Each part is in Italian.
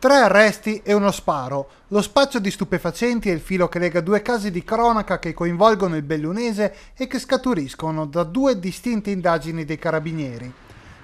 Tre arresti e uno sparo. Lo spaccio di stupefacenti è il filo che lega due casi di cronaca che coinvolgono il bellunese e che scaturiscono da due distinte indagini dei carabinieri.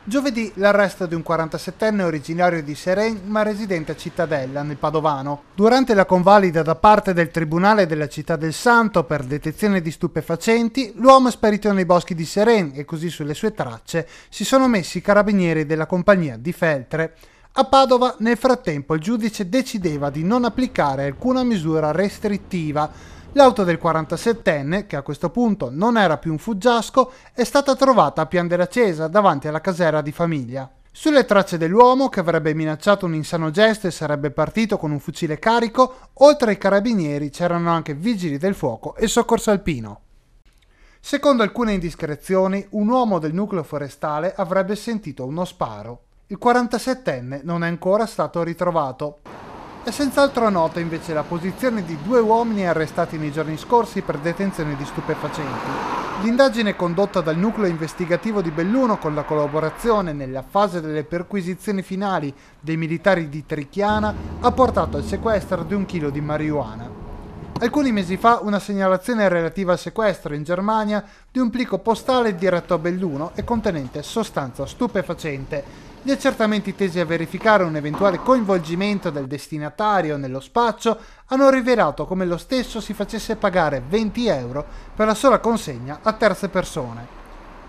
Giovedì l'arresto di un 47enne originario di Seren ma residente a Cittadella, nel Padovano. Durante la convalida da parte del Tribunale della Città del Santo per detezione di stupefacenti, l'uomo è sparito nei boschi di Seren e così sulle sue tracce si sono messi i carabinieri della compagnia di Feltre. A Padova nel frattempo il giudice decideva di non applicare alcuna misura restrittiva. L'auto del 47enne, che a questo punto non era più un fuggiasco, è stata trovata a Pian della davanti alla casera di famiglia. Sulle tracce dell'uomo, che avrebbe minacciato un insano gesto e sarebbe partito con un fucile carico, oltre ai carabinieri c'erano anche vigili del fuoco e soccorso alpino. Secondo alcune indiscrezioni, un uomo del nucleo forestale avrebbe sentito uno sparo il 47enne non è ancora stato ritrovato. È senz'altro nota invece la posizione di due uomini arrestati nei giorni scorsi per detenzione di stupefacenti. L'indagine condotta dal nucleo investigativo di Belluno con la collaborazione nella fase delle perquisizioni finali dei militari di Trichiana ha portato al sequestro di un chilo di marijuana. Alcuni mesi fa una segnalazione relativa al sequestro in Germania di un plico postale diretto a Belluno e contenente sostanza stupefacente gli accertamenti tesi a verificare un eventuale coinvolgimento del destinatario nello spaccio hanno rivelato come lo stesso si facesse pagare 20 euro per la sola consegna a terze persone.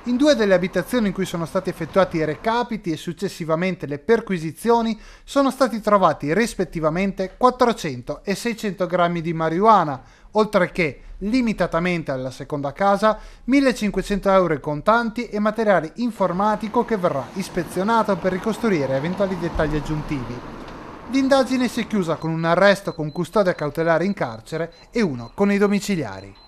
In due delle abitazioni in cui sono stati effettuati i recapiti e successivamente le perquisizioni sono stati trovati rispettivamente 400 e 600 grammi di marijuana, oltre che limitatamente alla seconda casa, 1500 euro in contanti e materiale informatico che verrà ispezionato per ricostruire eventuali dettagli aggiuntivi. L'indagine si è chiusa con un arresto con custodia cautelare in carcere e uno con i domiciliari.